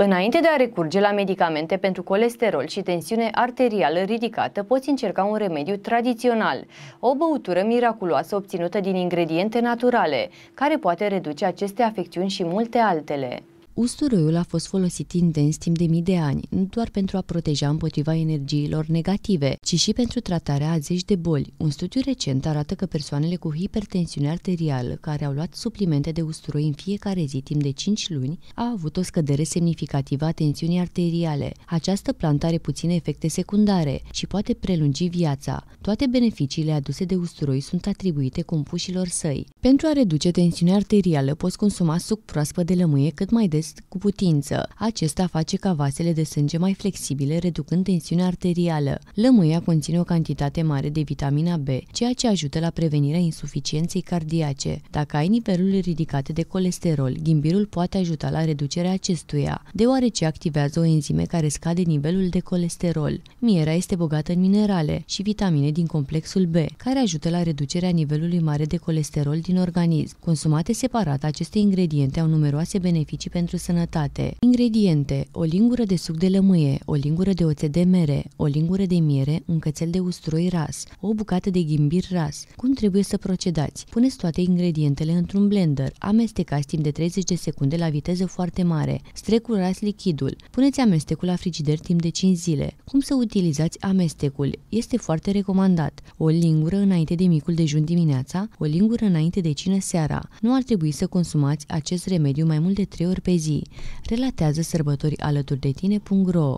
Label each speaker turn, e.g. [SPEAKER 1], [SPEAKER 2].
[SPEAKER 1] Înainte de a recurge la medicamente pentru colesterol și tensiune arterială ridicată, poți încerca un remediu tradițional, o băutură miraculoasă obținută din ingrediente naturale, care poate reduce aceste afecțiuni și multe altele. Usturoiul a fost folosit intens timp de mii de ani, nu doar pentru a proteja împotriva energiilor negative, ci și pentru tratarea a zeci de boli. Un studiu recent arată că persoanele cu hipertensiune arterială, care au luat suplimente de usturoi în fiecare zi timp de 5 luni, a avut o scădere semnificativă a tensiunii arteriale. Această plantă are puține efecte secundare și poate prelungi viața. Toate beneficiile aduse de usturoi sunt atribuite compușilor săi. Pentru a reduce tensiunea arterială, poți consuma suc proaspăt de lămâie cât mai des rapid cu putință. Acesta face ca vasele de sânge mai flexibile, reducând tensiunea arterială. Lămâia conține o cantitate mare de vitamina B, ceea ce ajută la prevenirea insuficienței cardiace. Dacă ai niveluri ridicate de colesterol, ghimbirul poate ajuta la reducerea acestuia, deoarece activează o enzime care scade nivelul de colesterol. Mierea este bogată în minerale și vitamine din complexul B, care ajută la reducerea nivelului mare de colesterol din organism. Consumate separat, aceste ingrediente au numeroase beneficii pentru sănătate. Ingrediente: o lingură de suc de lămâie, o lingură de oțet de mere, o lingură de miere, un cățel de usturoi ras, o bucată de ghimbir ras. Cum trebuie să procedați? Puneți toate ingredientele într-un blender, amestecați timp de 30 de secunde la viteză foarte mare, strecurați lichidul, puneți amestecul la frigider timp de 5 zile. Cum să utilizați amestecul? Este foarte recomandat. O lingură înainte de micul dejun dimineața, o lingură înainte de cină seara. Nu ar trebui să consumați acest remediu mai mult de 3 ori pe zi zi. Relatează sărbători alături de tine.ro